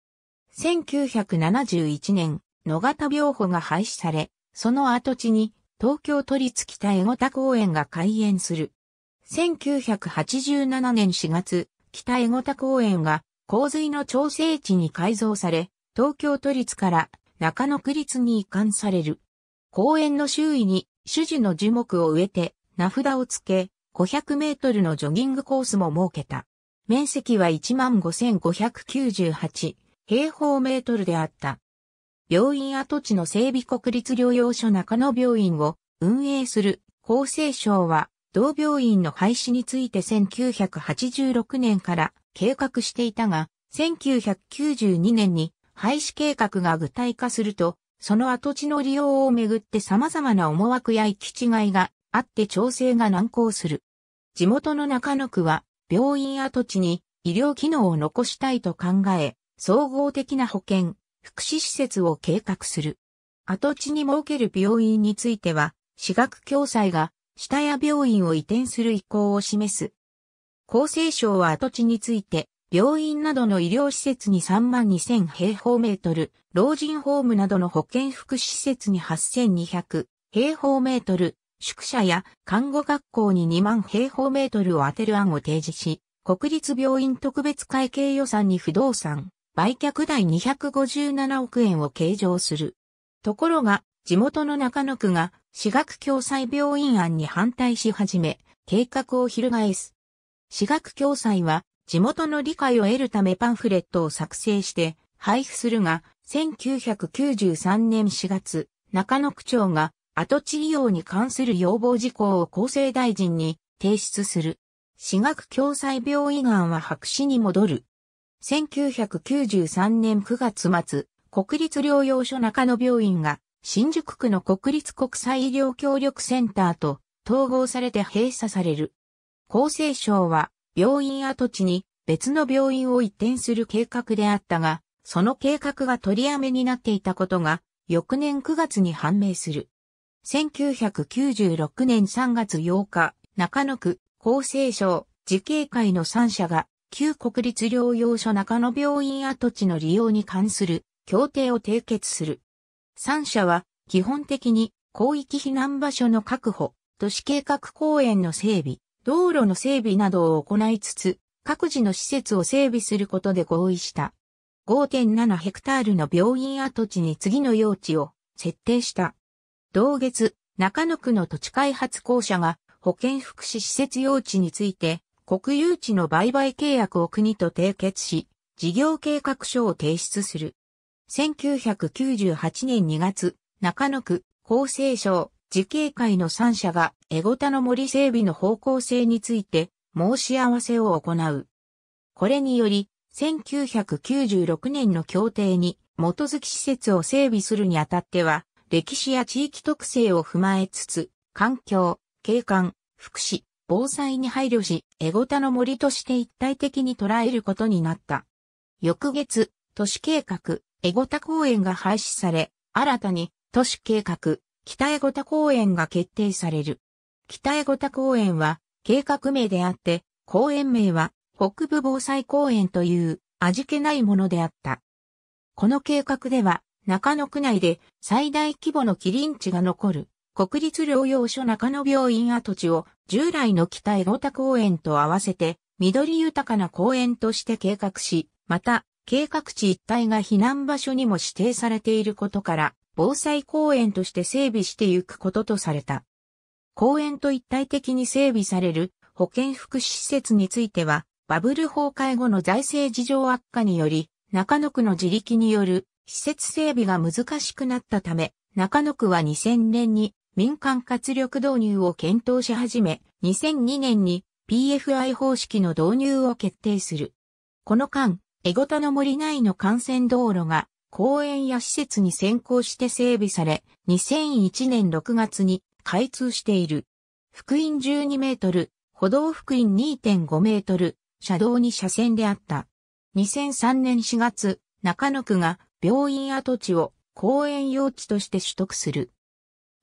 1971年、野方病保が廃止され、その跡地に東京都立北エゴタ公園が開園する。1987年4月、北江ご田公園が洪水の調整地に改造され、東京都立から中野区立に移管される。公園の周囲に種樹の樹木を植えて名札をつけ、500メートルのジョギングコースも設けた。面積は15,598平方メートルであった。病院跡地の整備国立療養所中野病院を運営する厚生省は同病院の廃止について1986年から計画していたが、1992年に廃止計画が具体化すると、その跡地の利用をめぐって様々な思惑や行き違いがあって調整が難航する。地元の中野区は病院跡地に医療機能を残したいと考え、総合的な保健、福祉施設を計画する。跡地に設ける病院については、私学共済が下谷病院を移転する意向を示す。厚生省は跡地について、病院などの医療施設に3万2000平方メートル、老人ホームなどの保健福祉施設に8200平方メートル、宿舎や看護学校に2万平方メートルを当てる案を提示し、国立病院特別会計予算に不動産、売却代257億円を計上する。ところが、地元の中野区が私学共済病院案に反対し始め、計画を翻す。私学共済は、地元の理解を得るためパンフレットを作成して配布するが、1993年4月、中野区長が跡地利用に関する要望事項を厚生大臣に提出する。私学共済病院案は白紙に戻る。1993年9月末、国立療養所中野病院が新宿区の国立国際医療協力センターと統合されて閉鎖される。厚生省は病院跡地に別の病院を移転する計画であったが、その計画が取りやめになっていたことが翌年9月に判明する。1996年3月8日、中野区厚生省自警会の3社が旧国立療養所中野病院跡地の利用に関する協定を締結する。三社は基本的に広域避難場所の確保、都市計画公園の整備、道路の整備などを行いつつ、各自の施設を整備することで合意した。5.7ヘクタールの病院跡地に次の用地を設定した。同月、中野区の土地開発公社が保健福祉施設用地について国有地の売買契約を国と締結し、事業計画書を提出する。1998年2月、中野区、厚生省、自警会の3社が、エゴタの森整備の方向性について、申し合わせを行う。これにより、1996年の協定に、基づき施設を整備するにあたっては、歴史や地域特性を踏まえつつ、環境、景観、福祉、防災に配慮し、エゴタの森として一体的に捉えることになった。翌月、都市計画、江ゴ田公園が廃止され、新たに都市計画、北江ゴ田公園が決定される。北江ゴ田公園は計画名であって、公園名は北部防災公園という味気ないものであった。この計画では、中野区内で最大規模のキリン地が残る国立療養所中野病院跡地を従来の北江ゴ田公園と合わせて緑豊かな公園として計画し、また計画地一帯が避難場所にも指定されていることから、防災公園として整備してゆくこととされた。公園と一体的に整備される保健福祉施設については、バブル崩壊後の財政事情悪化により、中野区の自力による施設整備が難しくなったため、中野区は2000年に民間活力導入を検討し始め、2002年に PFI 方式の導入を決定する。この間、エゴタの森内の幹線道路が公園や施設に先行して整備され、2001年6月に開通している。福音12メートル、歩道福音2.5メートル、車道に車線であった。2003年4月、中野区が病院跡地を公園用地として取得する。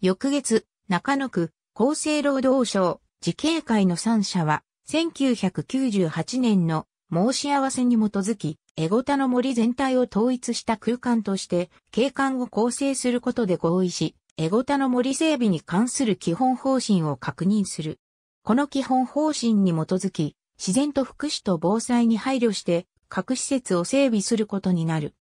翌月、中野区、厚生労働省、自警会の3社は、1998年の申し合わせに基づき、エゴタの森全体を統一した空間として、景観を構成することで合意し、エゴタの森整備に関する基本方針を確認する。この基本方針に基づき、自然と福祉と防災に配慮して、各施設を整備することになる。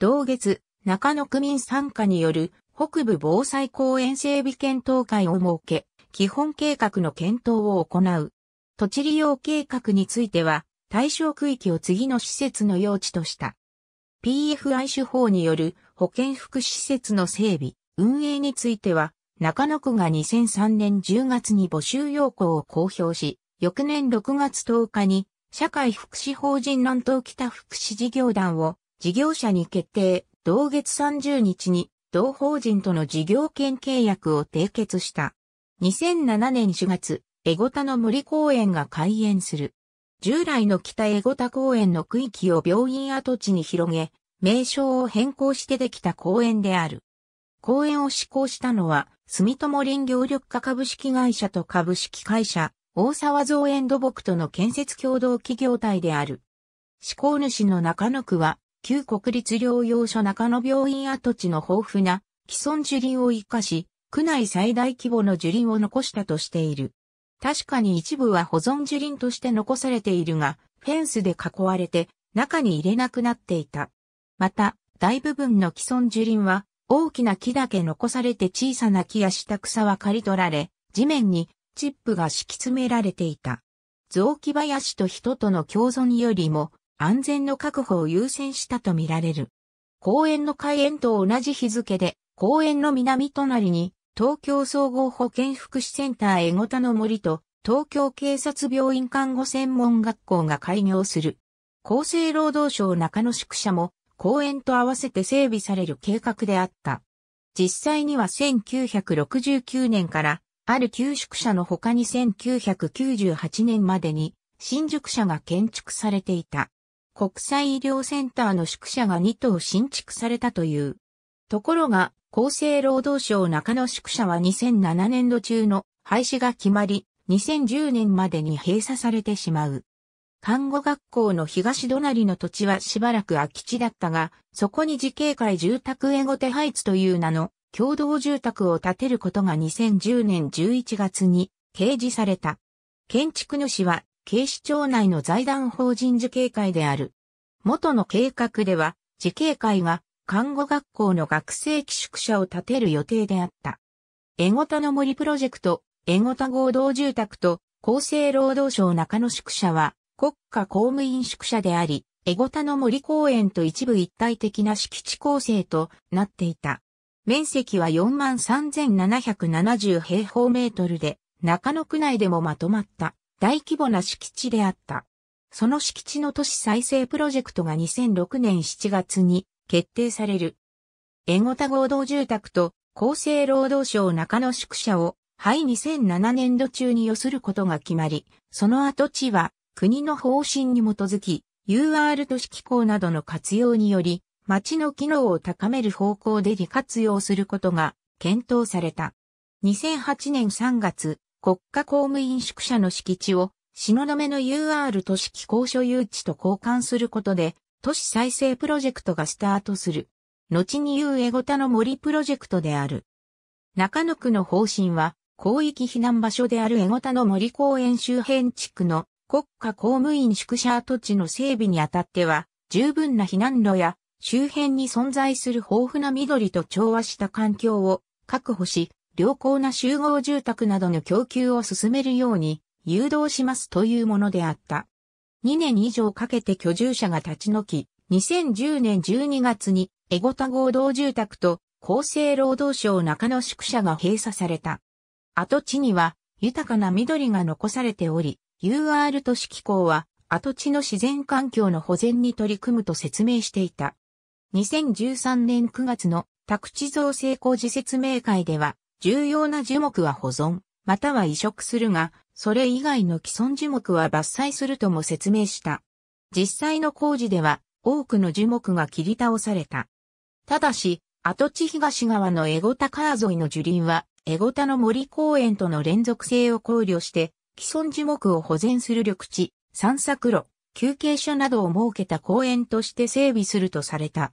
同月、中野区民参加による北部防災公園整備検討会を設け、基本計画の検討を行う。土地利用計画については、対象区域を次の施設の用地とした。PFI 手法による保健福祉施設の整備、運営については、中野区が2003年10月に募集要項を公表し、翌年6月10日に社会福祉法人南東北福祉事業団を事業者に決定、同月30日に同法人との事業権契約を締結した。2007年4月、エゴタの森公園が開園する。従来の北江五田公園の区域を病院跡地に広げ、名称を変更してできた公園である。公園を施行したのは、住友林業緑化株式会社と株式会社、大沢造園土木との建設共同企業体である。施行主の中野区は、旧国立療養所中野病院跡地の豊富な既存樹林を活かし、区内最大規模の樹林を残したとしている。確かに一部は保存樹林として残されているが、フェンスで囲われて中に入れなくなっていた。また、大部分の既存樹林は大きな木だけ残されて小さな木や下草は刈り取られ、地面にチップが敷き詰められていた。雑木林と人との共存よりも安全の確保を優先したとみられる。公園の開園と同じ日付で公園の南隣に東京総合保健福祉センターエゴタの森と東京警察病院看護専門学校が開業する。厚生労働省中野宿舎も公園と合わせて整備される計画であった。実際には1969年からある旧宿舎の他に1998年までに新宿舎が建築されていた。国際医療センターの宿舎が2棟新築されたという。ところが、厚生労働省中野宿舎は2007年度中の廃止が決まり、2010年までに閉鎖されてしまう。看護学校の東隣の土地はしばらく空き地だったが、そこに自警会住宅エゴテハイツという名の共同住宅を建てることが2010年11月に掲示された。建築主は警視庁内の財団法人自警会である。元の計画では、自警会が看護学校の学生寄宿舎を建てる予定であった。江ゴタの森プロジェクト、江ゴタ合同住宅と厚生労働省中野宿舎は国家公務員宿舎であり、江ゴタの森公園と一部一体的な敷地構成となっていた。面積は43,770平方メートルで、中野区内でもまとまった大規模な敷地であった。その敷地の都市再生プロジェクトが2006年7月に決定される。江ゴ田合同住宅と厚生労働省中野宿舎を廃2007年度中に寄することが決まり、その跡地は国の方針に基づき UR 都市機構などの活用により、町の機能を高める方向で利活用することが検討された。2008年3月、国家公務員宿舎の敷地を、の目の UR 都市機構所有地と交換することで、都市再生プロジェクトがスタートする。後に言うエゴタの森プロジェクトである。中野区の方針は、広域避難場所であるエゴタの森公園周辺地区の国家公務員宿舎跡地の整備にあたっては、十分な避難路や周辺に存在する豊富な緑と調和した環境を確保し、良好な集合住宅などの供給を進めるように誘導しますというものであった。2年以上かけて居住者が立ち退き、2010年12月にエゴタ合同住宅と厚生労働省中野宿舎が閉鎖された。跡地には豊かな緑が残されており、UR 都市機構は跡地の自然環境の保全に取り組むと説明していた。2013年9月の宅地造成工事説明会では、重要な樹木は保存、または移植するが、それ以外の既存樹木は伐採するとも説明した。実際の工事では多くの樹木が切り倒された。ただし、跡地東側の江ゴタ川沿いの樹林は、江ゴタの森公園との連続性を考慮して、既存樹木を保全する緑地、散策路、休憩所などを設けた公園として整備するとされた。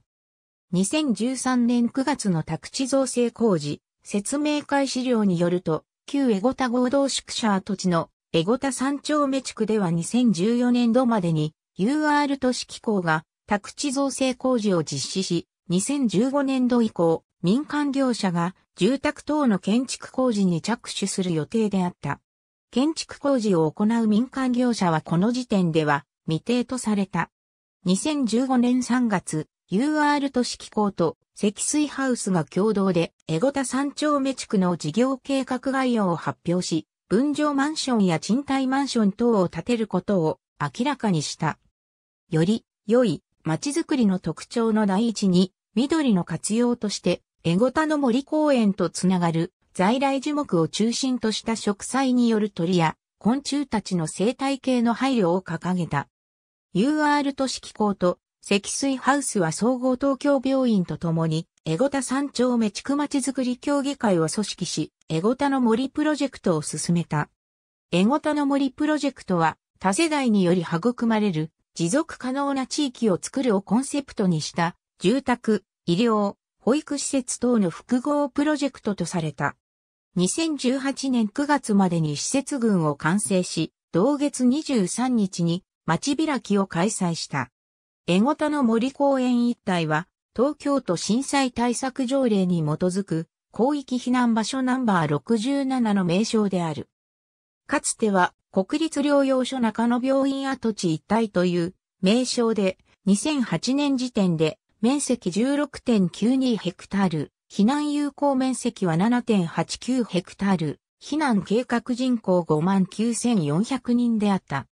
2013年9月の宅地造成工事、説明会資料によると、旧エゴタ合同宿舎跡地のエゴタ三丁目地区では2014年度までに UR 都市機構が宅地造成工事を実施し、2015年度以降、民間業者が住宅等の建築工事に着手する予定であった。建築工事を行う民間業者はこの時点では未定とされた。2015年3月、UR 都市機構と積水ハウスが共同で、エゴタ三丁目地区の事業計画概要を発表し、分譲マンションや賃貸マンション等を建てることを明らかにした。より良い街づくりの特徴の第一に、緑の活用として、エゴタの森公園とつながる在来樹木を中心とした植栽による鳥や昆虫たちの生態系の配慮を掲げた。UR 都市機構と積水ハウスは総合東京病院とともに、エゴタ三丁目地区まちづくり協議会を組織し、エゴタの森プロジェクトを進めた。エゴタの森プロジェクトは、多世代により育まれる、持続可能な地域を作るをコンセプトにした、住宅、医療、保育施設等の複合プロジェクトとされた。2018年9月までに施設群を完成し、同月23日に町開きを開催した。江古田の森公園一帯は、東京都震災対策条例に基づく、広域避難場所ナンバー67の名称である。かつては、国立療養所中野病院跡地一帯という名称で、2008年時点で、面積16.92ヘクタール、避難有効面積は7.89ヘクタール、避難計画人口5万9400人であった。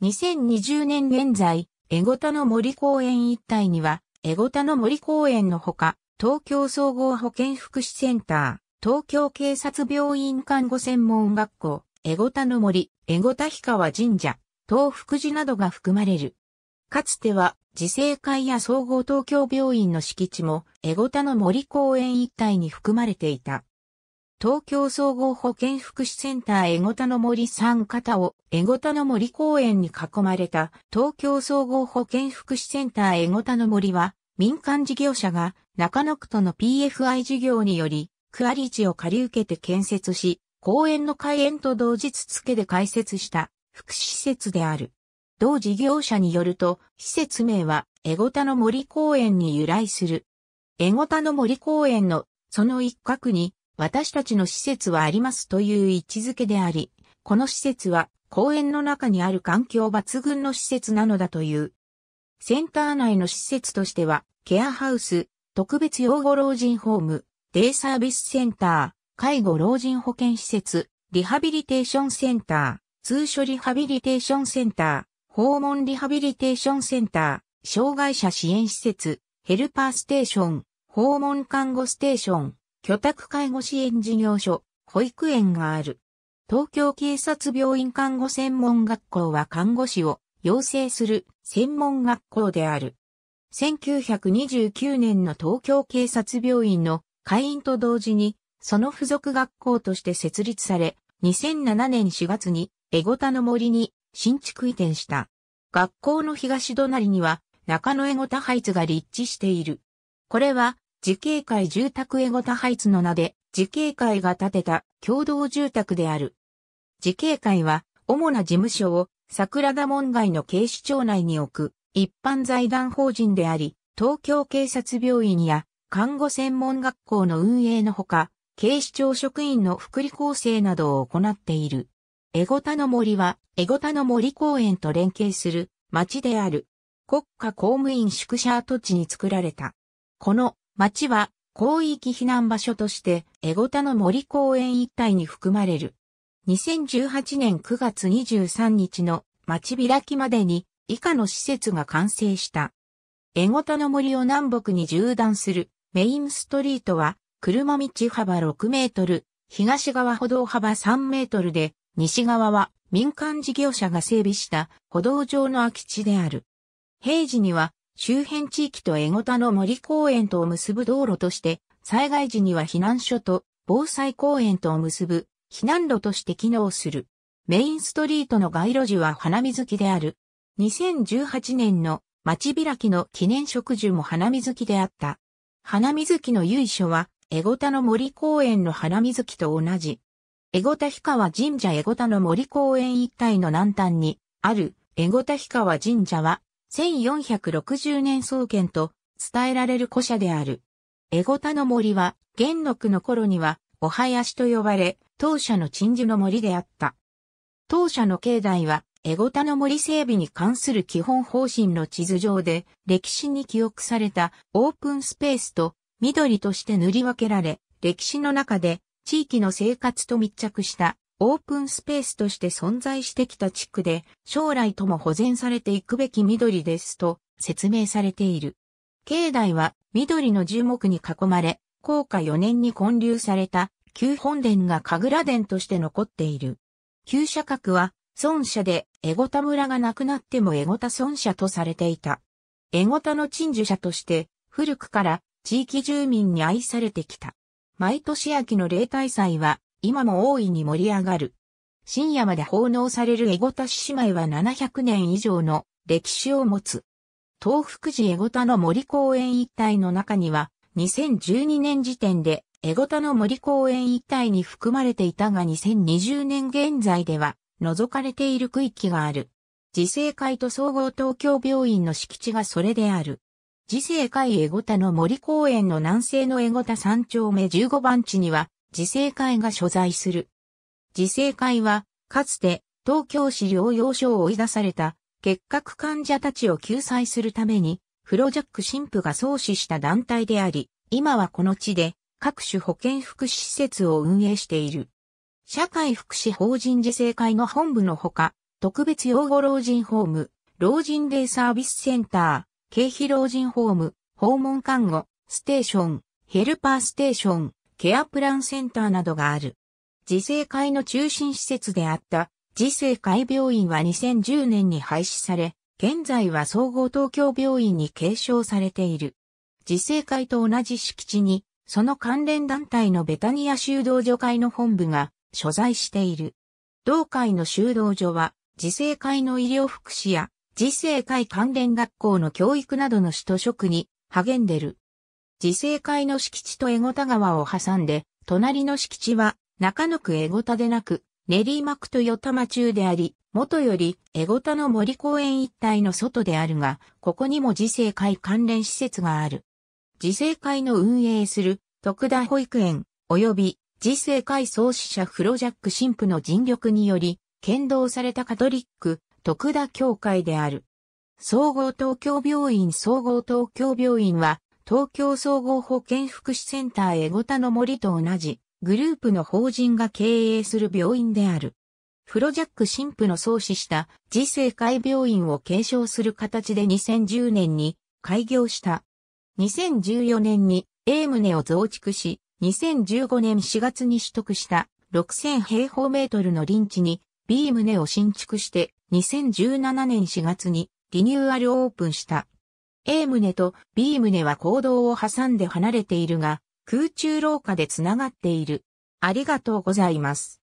2020年現在、エゴタの森公園一帯には、エゴタの森公園のほか、東京総合保健福祉センター、東京警察病院看護専門学校、エゴタの森、エゴタ氷川神社、東福寺などが含まれる。かつては、自生会や総合東京病院の敷地も、エゴタの森公園一帯に含まれていた。東京総合保健福祉センター江ゴタの森3方を江ゴタの森公園に囲まれた東京総合保健福祉センター江ゴタの森は民間事業者が中野区との PFI 事業により区あり地を借り受けて建設し公園の開園と同日付で開設した福祉施設である。同事業者によると施設名は江ゴタの森公園に由来する。江ゴタの森公園のその一角に私たちの施設はありますという位置づけであり、この施設は公園の中にある環境抜群の施設なのだという。センター内の施設としては、ケアハウス、特別養護老人ホーム、デイサービスセンター、介護老人保健施設、リハビリテーションセンター、通所リハビリテーションセンター、訪問リハビリテーションセンター、障害者支援施設、ヘルパーステーション、訪問看護ステーション、居宅介護支援事業所、保育園がある。東京警察病院看護専門学校は看護師を養成する専門学校である。1929年の東京警察病院の会員と同時に、その付属学校として設立され、2007年4月に、エゴタの森に新築移転した。学校の東隣には、中野エゴタハイツが立地している。これは、自警会住宅エゴタハイツの名で、自警会が建てた共同住宅である。自警会は、主な事務所を桜田門外の警視庁内に置く一般財団法人であり、東京警察病院や看護専門学校の運営のほか、警視庁職員の福利厚生などを行っている。エゴタの森は、エゴタの森公園と連携する町である。国家公務員宿舎跡地に作られた。この町は広域避難場所として、エゴタの森公園一帯に含まれる。2018年9月23日の町開きまでに以下の施設が完成した。エゴタの森を南北に縦断するメインストリートは車道幅6メートル、東側歩道幅3メートルで、西側は民間事業者が整備した歩道上の空き地である。平時には周辺地域と江ゴ田の森公園とを結ぶ道路として、災害時には避難所と防災公園とを結ぶ避難路として機能する。メインストリートの街路樹は花水木である。2018年の町開きの記念植樹も花水木であった。花水木の由緒は、江ゴ田の森公園の花水木と同じ。江ご田氷川神社江ゴ田の森公園一帯の南端にある江ご田氷川神社は1460年創建と伝えられる古社である。エゴタの森は、元禄の頃には、お囃子と呼ばれ、当社の鎮守の森であった。当社の境内は、エゴタの森整備に関する基本方針の地図上で、歴史に記憶されたオープンスペースと緑として塗り分けられ、歴史の中で地域の生活と密着したオープンスペースとして存在してきた地区で、将来とも保全されていくべき緑ですと説明されている。境内は緑の樹木に囲まれ、高架4年に建立された旧本殿が神楽殿として残っている。旧社格は、孫社で、エゴタ村がなくなってもエゴタ孫社とされていた。エゴタの鎮守者として、古くから地域住民に愛されてきた。毎年秋の例大祭は、今も大いに盛り上がる。深夜まで奉納されるエゴタシ姉妹は700年以上の歴史を持つ。東福寺エゴタの森公園一帯の中には、2012年時点でエゴタの森公園一帯に含まれていたが2020年現在では除かれている区域がある。自生会と総合東京病院の敷地がそれである。自生会エゴタの森公園の南西のエゴタ3丁目15番地には自生会が所在する。自生会は、かつて東京市療養所を追い出された結核患者たちを救済するために、フロジャック神父が創始した団体であり、今はこの地で各種保健福祉施設を運営している。社会福祉法人自生会の本部のほか、特別養護老人ホーム、老人デイサービスセンター、経費老人ホーム、訪問看護、ステーション、ヘルパーステーション、ケアプランセンターなどがある。自生会の中心施設であった自生会病院は2010年に廃止され、現在は総合東京病院に継承されている。自生会と同じ敷地に、その関連団体のベタニア修道所会の本部が所在している。同会の修道所は、自生会の医療福祉や、自生会関連学校の教育などの使徒職に励んでる。自生会の敷地と江ゴ田川を挟んで、隣の敷地は中野区江ゴ田でなく、練馬区と与多中であり、元より江ゴ田の森公園一帯の外であるが、ここにも自生会関連施設がある。自生会の運営する徳田保育園及び自生会創始者フロジャック神父の尽力により、剣道されたカトリック徳田教会である。総合東京病院総合東京病院は東京総合保健福祉センターエゴタの森と同じグループの法人が経営する病院である。フロジャック神父の創始した次世界病院を継承する形で2010年に開業した。2014年に A 棟を増築し、2015年4月に取得した6000平方メートルの林地に B 棟を新築して2017年4月にリニューアルオープンした。A 棟と B 棟は行動を挟んで離れているが、空中廊下でつながっている。ありがとうございます。